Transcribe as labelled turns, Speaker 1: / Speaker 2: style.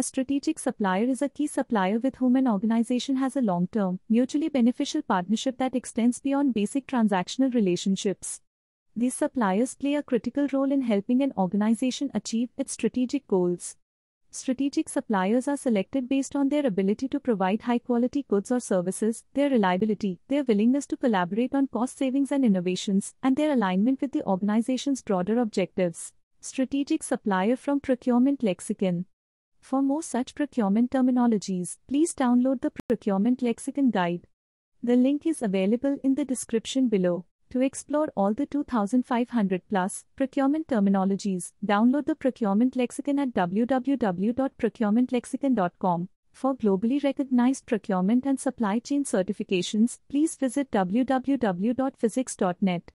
Speaker 1: A strategic supplier is a key supplier with whom an organization has a long term, mutually beneficial partnership that extends beyond basic transactional relationships. These suppliers play a critical role in helping an organization achieve its strategic goals. Strategic suppliers are selected based on their ability to provide high quality goods or services, their reliability, their willingness to collaborate on cost savings and innovations, and their alignment with the organization's broader objectives. Strategic supplier from Procurement Lexicon for more such procurement terminologies, please download the Procurement Lexicon Guide. The link is available in the description below. To explore all the 2500 plus procurement terminologies, download the Procurement Lexicon at www.procurementlexicon.com. For globally recognized procurement and supply chain certifications, please visit www.physics.net.